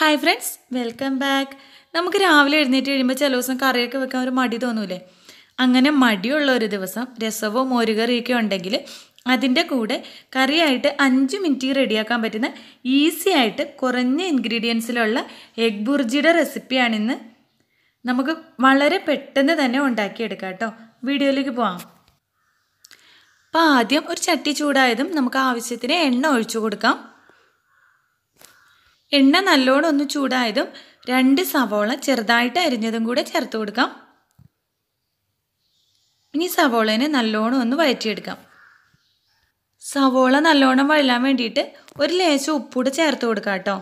hi friends welcome back നമുക്ക് രാവിലെ എഴുന്നേറ്റ് കഴിയുമ്പോൾ ചില ദിവസം കറിയൊക്കെ വെക്കാൻ ഒരു മടി തോന്നൂലേ അങ്ങനെ മടിയുള്ള ഒരു ദിവസം രസവും മോരുകറിയൊക്കെ ഉണ്ടെങ്കിൽ അതിൻ്റെ കൂടെ കറിയായിട്ട് അഞ്ച് മിനിറ്റ് റെഡിയാക്കാൻ പറ്റുന്ന ഈസി ആയിട്ട് കുറഞ്ഞ ഇൻഗ്രീഡിയൻസിലുള്ള എഗ് ബുർജിയുടെ റെസിപ്പിയാണിന്ന് നമുക്ക് വളരെ പെട്ടെന്ന് തന്നെ ഉണ്ടാക്കിയെടുക്കാം കേട്ടോ വീഡിയോയിലേക്ക് പോവാം അപ്പോൾ ആദ്യം ഒരു ചട്ടി ചൂടായതും നമുക്ക് ആവശ്യത്തിന് എണ്ണ ഒഴിച്ചു കൊടുക്കാം എണ്ണ നല്ലോണം ഒന്ന് ചൂടായതും രണ്ട് സവോള ചെറുതായിട്ട് അരിഞ്ഞതും കൂടെ ചേർത്ത് കൊടുക്കാം ഇനി സവോളേനെ നല്ലോണം ഒന്ന് വഴറ്റിയെടുക്കാം സവോള നല്ലോണം വഴലാൻ വേണ്ടിയിട്ട് ഒരു ലേശം ഉപ്പൂടെ ചേർത്ത് കൊടുക്കാം കേട്ടോ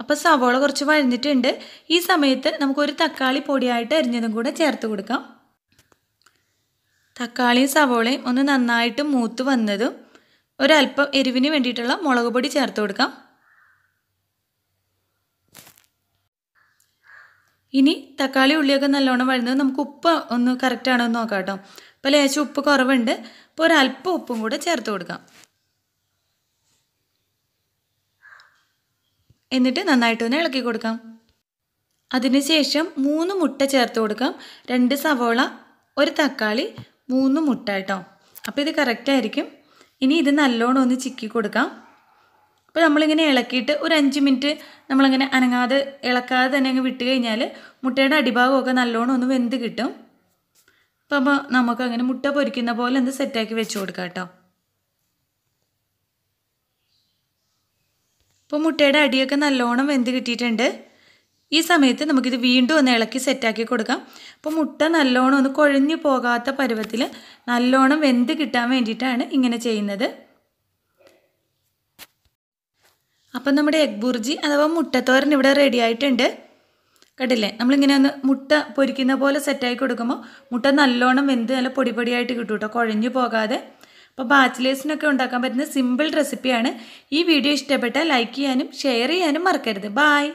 അപ്പോൾ സവോള കുറച്ച് വഴഞ്ഞിട്ടുണ്ട് ഈ സമയത്ത് നമുക്കൊരു തക്കാളി പൊടിയായിട്ട് അരിഞ്ഞതും കൂടെ ചേർത്ത് കൊടുക്കാം തക്കാളിയും സവോളയും ഒന്ന് നന്നായിട്ട് മൂത്ത് വന്നതും ഒരല്പം എരിവിന് വേണ്ടിയിട്ടുള്ള മുളക് പൊടി ചേർത്ത് കൊടുക്കാം ഇനി തക്കാളി ഉള്ളിയൊക്കെ നല്ലോണം വഴുന്നത് നമുക്ക് ഉപ്പ് ഒന്ന് കറക്റ്റാണോ എന്ന് നോക്കാം കേട്ടോ അപ്പോൾ ലേശം ഉപ്പ് കുറവുണ്ട് അപ്പോൾ ഒരല്പം ഉപ്പും കൂടെ ചേർത്ത് കൊടുക്കാം എന്നിട്ട് നന്നായിട്ടൊന്ന് ഇളക്കി കൊടുക്കാം അതിനുശേഷം മൂന്ന് മുട്ട ചേർത്ത് കൊടുക്കാം രണ്ട് സവോള ഒരു തക്കാളി മൂന്ന് മുട്ട കേട്ടോ അപ്പോൾ ഇത് കറക്റ്റായിരിക്കും ഇനി ഇത് നല്ലോണം ഒന്ന് ചിക്കി കൊടുക്കാം അപ്പോൾ നമ്മളിങ്ങനെ ഇളക്കിയിട്ട് ഒരു അഞ്ച് മിനിറ്റ് നമ്മളിങ്ങനെ അനങ്ങാതെ ഇളക്കാതെ തന്നെ അങ്ങ് വിട്ട് കഴിഞ്ഞാൽ മുട്ടയുടെ അടിഭാഗമൊക്കെ നല്ലോണം ഒന്ന് വെന്ത് കിട്ടും അപ്പോൾ നമുക്ക് അങ്ങനെ മുട്ട പൊരിക്കുന്ന പോലെ ഒന്ന് സെറ്റാക്കി വെച്ച് കൊടുക്കാം കേട്ടോ അപ്പോൾ മുട്ടയുടെ അടിയൊക്കെ നല്ലോണം വെന്ത് കിട്ടിയിട്ടുണ്ട് ഈ സമയത്ത് നമുക്കിത് വീണ്ടും ഒന്ന് ഇളക്കി സെറ്റാക്കി കൊടുക്കാം അപ്പോൾ മുട്ട നല്ലോണം ഒന്ന് കുഴഞ്ഞു പോകാത്ത പരുവത്തിൽ നല്ലോണം വെന്ത് കിട്ടാൻ വേണ്ടിയിട്ടാണ് ഇങ്ങനെ ചെയ്യുന്നത് അപ്പം നമ്മുടെ എഗ് ബുർജി അഥവാ മുട്ടത്തോരൻ ഇവിടെ റെഡി ആയിട്ടുണ്ട് കണ്ടില്ലേ നമ്മളിങ്ങനെ ഒന്ന് മുട്ട പൊരിക്കുന്ന പോലെ സെറ്റാക്കി കൊടുക്കുമ്പോൾ മുട്ട നല്ലോണം വെന്ത് നല്ല പൊടി പൊടിയായിട്ട് കിട്ടും കേട്ടോ കുഴഞ്ഞു പോകാതെ അപ്പോൾ ബാച്ചിലേഴ്സിനൊക്കെ ഉണ്ടാക്കാൻ പറ്റുന്ന സിമ്പിൾ റെസിപ്പിയാണ് ഈ വീഡിയോ ഇഷ്ടപ്പെട്ടാൽ ലൈക്ക് ചെയ്യാനും ഷെയർ ചെയ്യാനും മറക്കരുത് ബായ്